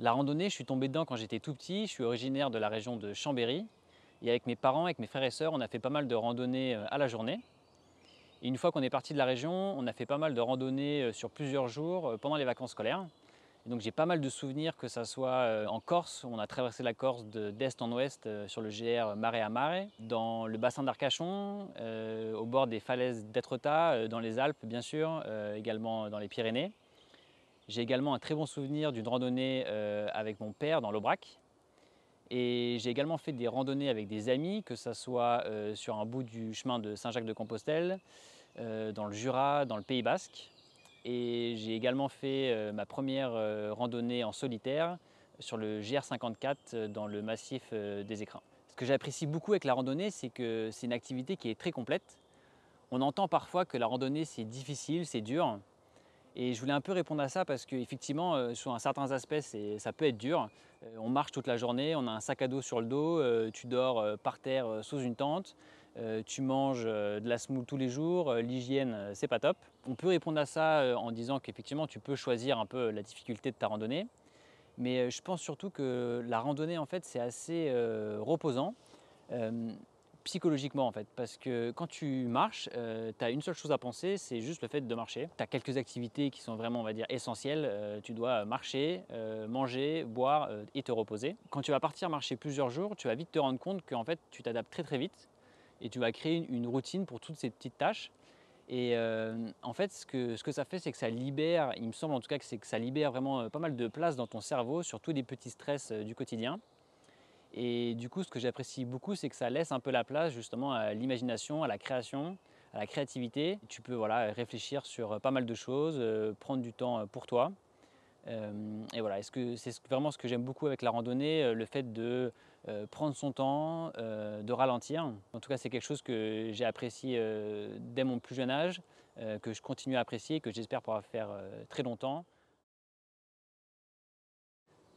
La randonnée, je suis tombé dedans quand j'étais tout petit. Je suis originaire de la région de Chambéry. Et avec mes parents, avec mes frères et sœurs, on a fait pas mal de randonnées euh, à la journée. Et une fois qu'on est parti de la région, on a fait pas mal de randonnées euh, sur plusieurs jours euh, pendant les vacances scolaires. Et donc j'ai pas mal de souvenirs, que ce soit en Corse, on a traversé la Corse d'est en ouest sur le GR Marais à Marais, dans le bassin d'Arcachon, au bord des falaises d'Etretat, dans les Alpes bien sûr, également dans les Pyrénées. J'ai également un très bon souvenir d'une randonnée euh, avec mon père dans l'Aubrac. Et j'ai également fait des randonnées avec des amis, que ce soit euh, sur un bout du chemin de Saint-Jacques-de-Compostelle, euh, dans le Jura, dans le Pays Basque. Et j'ai également fait ma première randonnée en solitaire sur le GR54 dans le massif des Écrins. Ce que j'apprécie beaucoup avec la randonnée, c'est que c'est une activité qui est très complète. On entend parfois que la randonnée c'est difficile, c'est dur, et je voulais un peu répondre à ça parce qu'effectivement, euh, sur un, certains aspects, ça peut être dur. Euh, on marche toute la journée, on a un sac à dos sur le dos, euh, tu dors par terre sous une tente, tu manges de la semoule tous les jours, l'hygiène, c'est pas top. On peut répondre à ça en disant qu'effectivement, tu peux choisir un peu la difficulté de ta randonnée. Mais je pense surtout que la randonnée, en fait, c'est assez reposant psychologiquement en fait parce que quand tu marches euh, tu as une seule chose à penser c'est juste le fait de marcher tu as quelques activités qui sont vraiment on va dire essentielles euh, tu dois marcher euh, manger boire et te reposer quand tu vas partir marcher plusieurs jours tu vas vite te rendre compte en fait tu t'adaptes très très vite et tu vas créer une, routine pour toutes ces petites tâches et en fait ce que, ce que ça fait c'est que ça libère il me semble en tout cas que c'est que ça libère vraiment pas mal de place dans ton cerveau surtout des petits stress du quotidien et du coup, ce que j'apprécie beaucoup, c'est que ça laisse un peu la place justement à l'imagination, à la création, à la créativité. Tu peux voilà, réfléchir sur euh, pas mal de choses, euh, prendre du temps euh, pour toi. et voilà, c'est vraiment ce que j'aime beaucoup avec la randonnée, le fait de prendre son temps, de ralentir. En tout cas, c'est quelque chose que j'ai apprécié dès mon plus jeune âge, que je continue à apprécier et que j'espère pouvoir faire très longtemps.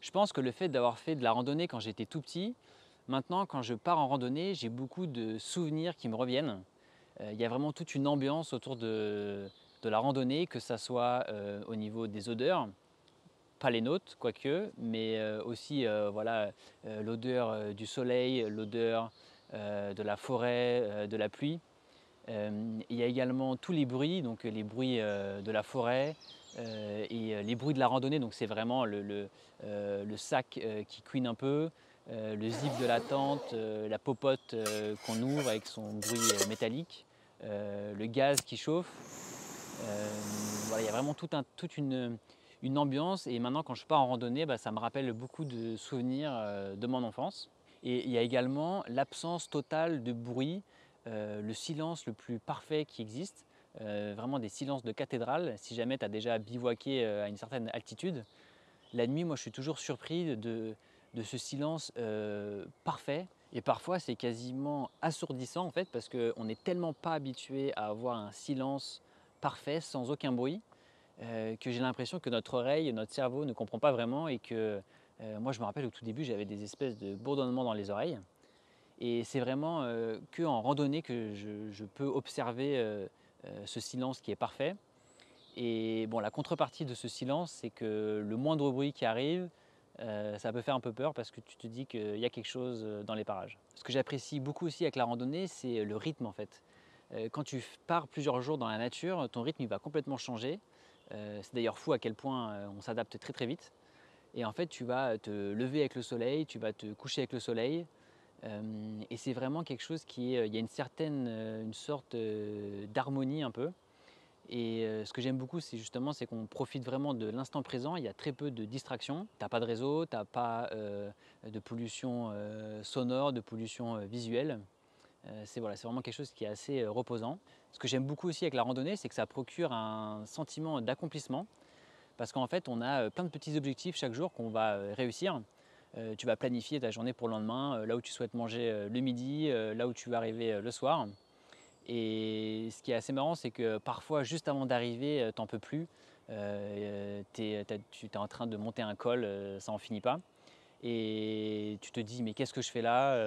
Je pense que le fait d'avoir fait de la randonnée quand j'étais tout petit, maintenant quand je pars en randonnée, j'ai beaucoup de souvenirs qui me reviennent. Euh, il y a vraiment toute une ambiance autour de, la randonnée, que ça soit euh, au niveau des odeurs, pas les nôtres, quoique, mais euh, aussi voilà l'odeur du soleil, l'odeur de la forêt, de la pluie. il y a également tous les bruits, donc les bruits de la forêt, euh, et euh, les bruits de la randonnée, donc c'est vraiment le, euh, sac qui couine un peu, le zip de la tente, la popote qu'on ouvre avec son bruit métallique, le gaz qui chauffe. voilà, il y a vraiment toute une, ambiance. Et maintenant, quand je pars en randonnée, bah, ça me rappelle beaucoup de souvenirs de mon enfance. Et il y a également l'absence totale de bruit, le silence le plus parfait qui existe. Euh, vraiment des silences de cathédrale, si jamais tu as déjà bivouaqué euh, à une certaine altitude. La nuit, moi, je suis toujours surpris de, ce silence euh, parfait. Et parfois, c'est quasiment assourdissant, en fait, parce qu'on n'est tellement pas habitué à avoir un silence parfait, sans aucun bruit, que j'ai l'impression que notre oreille, notre cerveau ne comprend pas vraiment et que moi, je me rappelle au tout début, j'avais des espèces de bourdonnements dans les oreilles. Et c'est vraiment qu'en randonnée que je, je peux observer euh, ce silence qui est parfait. Et bon, la contrepartie de ce silence, c'est que le moindre bruit qui arrive, euh, ça peut faire un peu peur parce que tu te dis qu'il y a quelque chose euh, dans les parages. Ce que j'apprécie beaucoup aussi avec la randonnée, c'est le rythme en fait. quand tu pars plusieurs jours dans la nature, ton rythme il va complètement changer. c'est d'ailleurs fou à quel point on s'adapte très très vite. Et en fait, tu vas te lever avec le soleil, tu vas te coucher avec le soleil, euh, et c'est vraiment quelque chose qui est, euh, il y a une certaine, euh, une sorte d'harmonie un peu. Et ce que j'aime beaucoup, c'est justement, c'est qu'on profite vraiment de l'instant présent. Il y a très peu de distractions. tu n'as pas de réseau, tu n'as pas de pollution sonore, de pollution visuelle. c'est voilà, c'est vraiment quelque chose qui est assez reposant. Ce que j'aime beaucoup aussi avec la randonnée, c'est que ça procure un sentiment d'accomplissement, parce qu'en fait, on a plein de petits objectifs chaque jour qu'on va réussir. Euh, tu vas planifier ta journée pour le lendemain, euh, là où tu souhaites manger euh, le midi, là où tu vas arriver le soir. Et ce qui est assez marrant, c'est que parfois, juste avant d'arriver, t'en peux plus. tu es en train de monter un col, ça n'en finit pas. Et tu te dis, mais qu'est-ce que je fais là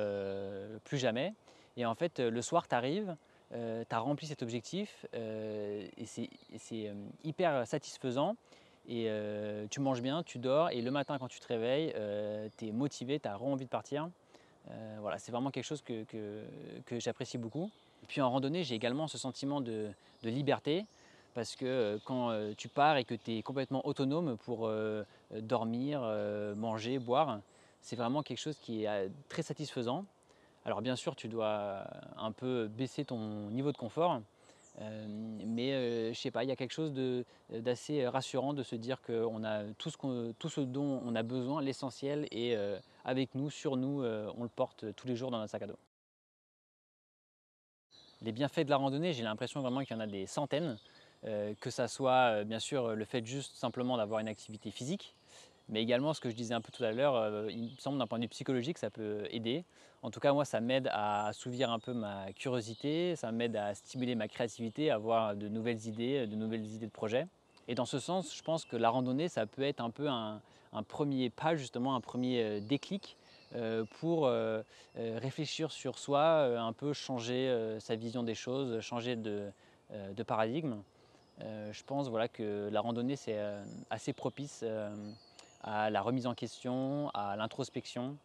Plus jamais. Et en fait, le soir, tu arrives, tu as rempli cet objectif, et c'est hyper satisfaisant. Et euh, tu manges bien, tu dors, et le matin quand tu te réveilles, euh, tu es motivé, tu as vraiment envie de partir. Euh, voilà, c'est vraiment quelque chose que, que, j'apprécie beaucoup. puis en randonnée, j'ai également ce sentiment de, de liberté, parce que quand tu pars et que tu es complètement autonome pour dormir, manger, boire, c'est vraiment quelque chose qui est très satisfaisant. Alors bien sûr, tu dois un peu baisser ton niveau de confort, euh, mais euh, je ne sais pas, il y a quelque chose d'assez rassurant de se dire qu'on a tout ce, dont on a besoin, l'essentiel, et euh, avec nous, sur nous, on le porte tous les jours dans notre sac à dos. Les bienfaits de la randonnée, j'ai l'impression vraiment qu'il y en a des centaines. que ça soit bien sûr le fait juste simplement d'avoir une activité physique, mais également, ce que je disais un peu tout à l'heure, euh, il me semble d'un point de vue psychologique, ça peut aider. En tout cas, moi, ça m'aide à assouvir un peu ma curiosité, ça m'aide à stimuler ma créativité, à avoir de nouvelles idées, de nouvelles idées de projets. Et dans ce sens, je pense que la randonnée, ça peut être un peu un, premier pas, justement, un premier euh, déclic euh, pour réfléchir sur soi, un peu changer sa vision des choses, changer de, paradigme. je pense voilà, que la randonnée, c'est assez propice à la remise en question, à l'introspection.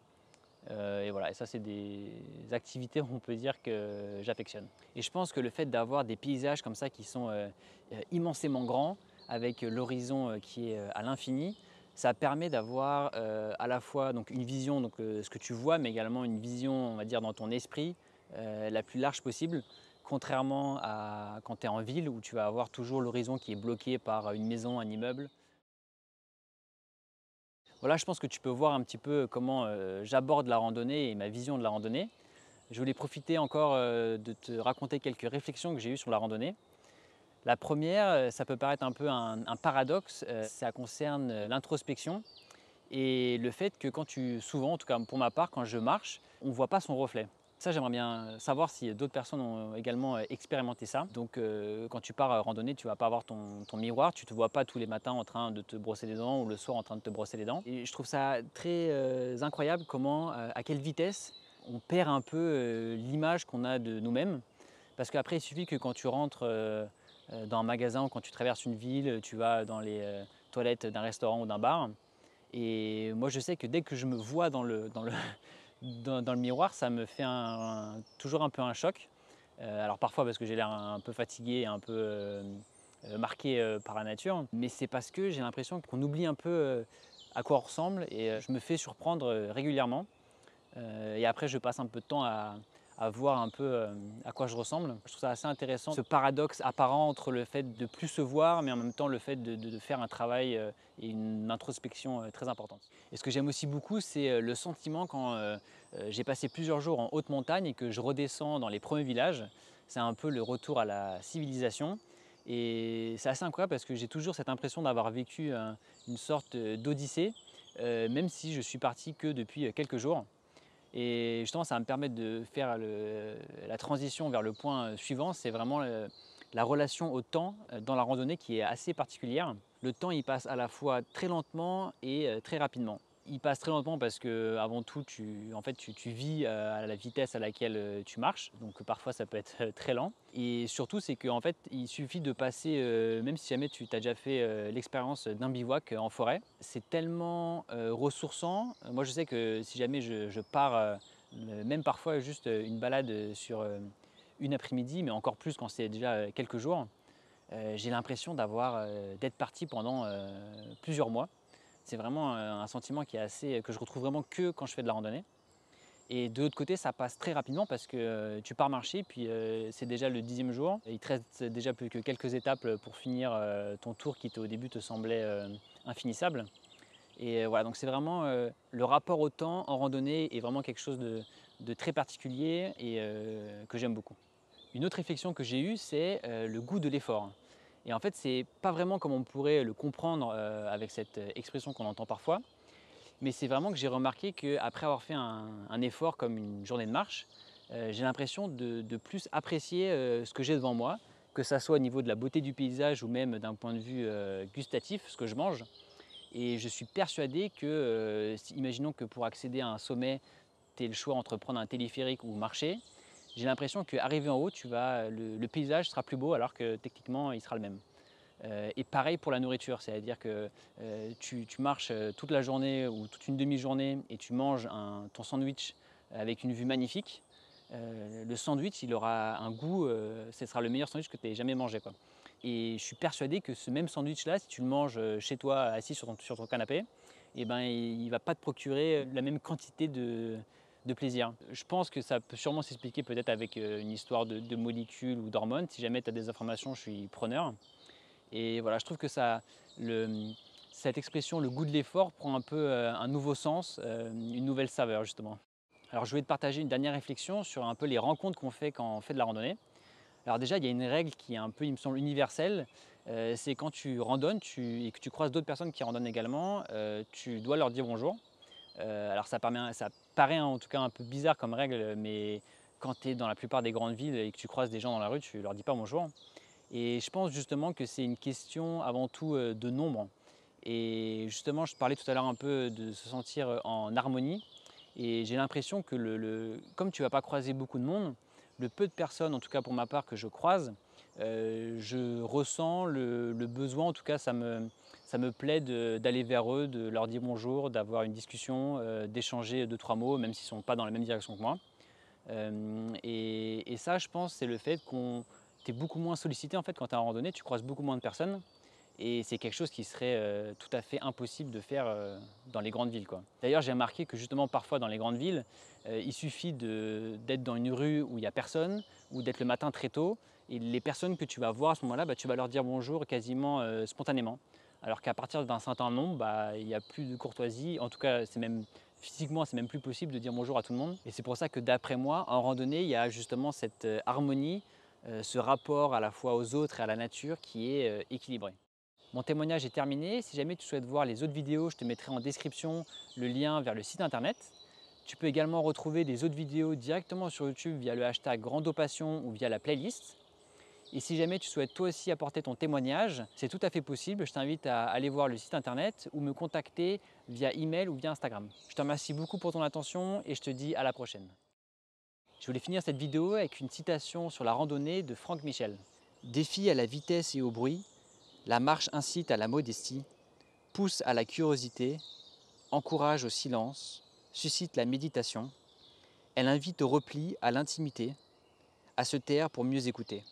Euh, et voilà, et ça c'est des activités, on peut dire, que j'affectionne. Et je pense que le fait d'avoir des paysages comme ça qui sont euh, euh, immensément grands, avec l'horizon qui est à l'infini, ça permet d'avoir à la fois donc, une vision, donc, ce que tu vois, mais également une vision, on va dire, dans ton esprit, la plus large possible, contrairement à quand tu es en ville où tu vas avoir toujours l'horizon qui est bloqué par une maison, un immeuble. Voilà, je pense que tu peux voir un petit peu comment euh, j'aborde la randonnée et ma vision de la randonnée. Je voulais profiter encore euh, de te raconter quelques réflexions que j'ai eues sur la randonnée. La première, euh, ça peut paraître un peu un, paradoxe, ça concerne l'introspection et le fait que quand tu, souvent, en tout cas pour ma part, quand je marche, on ne voit pas son reflet. Ça, j'aimerais bien euh, savoir si d'autres personnes ont euh, également euh, expérimenté ça. Donc, quand tu pars randonnée, tu ne vas pas avoir ton, miroir, tu ne te vois pas tous les matins en train de te brosser les dents ou le soir en train de te brosser les dents. Et je trouve ça très incroyable comment, à quelle vitesse on perd un peu l'image qu'on a de nous-mêmes. Parce qu'après, il suffit que quand tu rentres dans un magasin ou quand tu traverses une ville, tu vas dans les toilettes d'un restaurant ou d'un bar. Et moi, je sais que dès que je me vois dans le, dans le dans, le miroir, ça me fait toujours un peu un choc. Euh, alors parfois parce que j'ai l'air un, peu fatigué, un peu euh, euh, marqué par la nature, mais c'est parce que j'ai l'impression qu'on oublie un peu à quoi on ressemble et je me fais surprendre régulièrement. et après, je passe un peu de temps à, à voir un peu euh, à quoi je ressemble. Je trouve ça assez intéressant, ce paradoxe apparent entre le fait de plus se voir, mais en même temps le fait de, faire un travail euh, et une introspection euh, très importante. Et ce que j'aime aussi beaucoup, c'est le sentiment quand j'ai passé plusieurs jours en haute montagne et que je redescends dans les premiers villages. C'est un peu le retour à la civilisation. Et c'est assez incroyable parce que j'ai toujours cette impression d'avoir vécu une sorte d'odyssée, même si je suis parti que depuis quelques jours. Et justement, ça va me permettre de faire la transition vers le point euh, suivant, c'est vraiment euh, la relation au temps euh, dans la randonnée qui est assez particulière. Le temps, il passe à la fois très lentement et très rapidement il passe très lentement parce que avant tout tu, en fait, tu, vis euh, à la vitesse à laquelle euh, tu marches donc parfois ça peut être euh, très lent et surtout c'est qu'en fait il suffit de passer même si jamais tu as déjà fait l'expérience d'un bivouac en forêt c'est tellement ressourçant moi je sais que si jamais je, pars même parfois juste une balade sur une après-midi mais encore plus quand c'est déjà quelques jours j'ai l'impression d'avoir d'être parti pendant plusieurs mois c'est vraiment euh, un sentiment qui est assez, euh, que je retrouve vraiment que quand je fais de la randonnée. Et de l'autre côté, ça passe très rapidement parce que euh, tu pars marcher, puis c'est déjà le dixième jour. Et il te reste déjà plus que quelques étapes pour finir ton tour qui au début te semblait infinissable. Et voilà, donc c'est vraiment le rapport au temps en randonnée est vraiment quelque chose de, très particulier et que j'aime beaucoup. Une autre réflexion que j'ai eue, c'est le goût de l'effort. Et en fait, c'est pas vraiment comme on pourrait le comprendre euh, avec cette euh, expression qu'on entend parfois, mais c'est vraiment que j'ai remarqué qu'après avoir fait un, effort comme une journée de marche, euh, j'ai l'impression de, plus apprécier ce que j'ai devant moi, que ça soit au niveau de la beauté du paysage ou même d'un point de vue gustatif, ce que je mange. Et je suis persuadé que, imaginons que pour accéder à un sommet, tu aies le choix entre prendre un téléphérique ou marcher, j'ai l'impression qu'arrivé en haut, tu vas, le, paysage sera plus beau alors que techniquement il sera le même. Euh, et pareil pour la nourriture, c'est-à-dire que euh, tu, marches euh, toute la journée ou toute une demi-journée et tu manges un, ton sandwich avec une vue magnifique. le sandwich, il aura un goût, ce sera le meilleur sandwich que tu aies jamais mangé. Quoi. Et je suis persuadé que ce même sandwich-là, si tu le manges chez toi assis sur ton, canapé, eh ben, il ne va pas te procurer la même quantité de, de plaisir. Je pense que ça peut sûrement s'expliquer peut-être avec euh, une histoire de, molécules ou d'hormones. Si jamais tu as des informations, je suis preneur. Et voilà, je trouve que ça, cette expression, le goût de l'effort, prend un peu euh, un nouveau sens, euh, une nouvelle saveur justement. Alors je voulais te partager une dernière réflexion sur un peu les rencontres qu'on fait quand on fait de la randonnée. Alors déjà, il y a une règle qui est un peu, il me semble, universelle. c'est quand tu randonnes et que tu croises d'autres personnes qui randonnent également, tu dois leur dire bonjour. alors ça permet, ça paraît hein, en tout cas un peu bizarre comme règle, mais quand tu es dans la plupart des grandes villes et que tu croises des gens dans la rue, tu leur dis pas bonjour. Et je pense justement que c'est une question avant tout euh, de nombre. Et justement, je parlais tout à l'heure un peu de se sentir euh, en harmonie. Et j'ai l'impression que comme tu vas pas croiser beaucoup de monde, le peu de personnes, en tout cas pour ma part, que je croise, euh, je ressens le, besoin, en tout cas ça me, ça me plaît d'aller vers eux, de leur dire bonjour, d'avoir une discussion, euh, d'échanger deux, trois mots, même s'ils ne sont pas dans la même direction que moi. Euh, et, ça, je pense, c'est le fait qu'on t'es beaucoup moins sollicité en fait quand tu es en randonnée, tu croises beaucoup moins de personnes. Et c'est quelque chose qui serait tout à fait impossible de faire dans les grandes villes. D'ailleurs, j'ai remarqué que justement, parfois dans les grandes villes, il suffit d'être dans une rue où il n'y a personne, ou d'être le matin très tôt, et les personnes que tu vas voir à ce moment-là, bah, tu vas leur dire bonjour quasiment euh, spontanément. Alors qu'à partir d'un certain nombre, bah, il n'y a plus de courtoisie. En tout cas, c'est même physiquement, c'est même plus possible de dire bonjour à tout le monde. Et c'est pour ça que d'après moi, en randonnée, il y a justement cette euh, harmonie, euh, ce rapport à la fois aux autres et à la nature qui est équilibré. Mon témoignage est terminé. Si jamais tu souhaites voir les autres vidéos, je te mettrai en description le lien vers le site internet. Tu peux également retrouver des autres vidéos directement sur YouTube via le hashtag Grandopassion ou via la playlist. Et si jamais tu souhaites toi aussi apporter ton témoignage, c'est tout à fait possible. Je t'invite à aller voir le site internet ou me contacter via email ou via Instagram. Je te remercie beaucoup pour ton attention et je te dis à la prochaine. Je voulais finir cette vidéo avec une citation sur la randonnée de Franck Michel. Défi à la vitesse et au bruit, la marche incite à la modestie, pousse à la curiosité, encourage au silence, suscite la méditation, elle invite au repli, à l'intimité, à se taire pour mieux écouter.